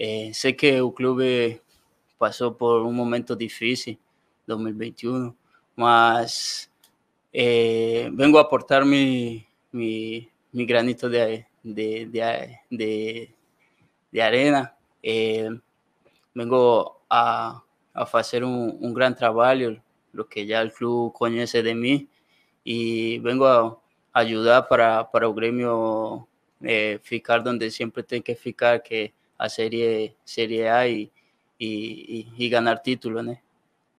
Eh, sé que el club pasó por un momento difícil, 2021, más eh, vengo a aportar mi, mi, mi granito de, de, de, arena. Eh, vengo a, a hacer un, un, gran trabajo, lo que ya el club conoce de mí, y vengo a ayudar para, para el gremio eh, ficar donde siempre tiene que ficar, que a Serie, serie A y, ganar título, ¿no?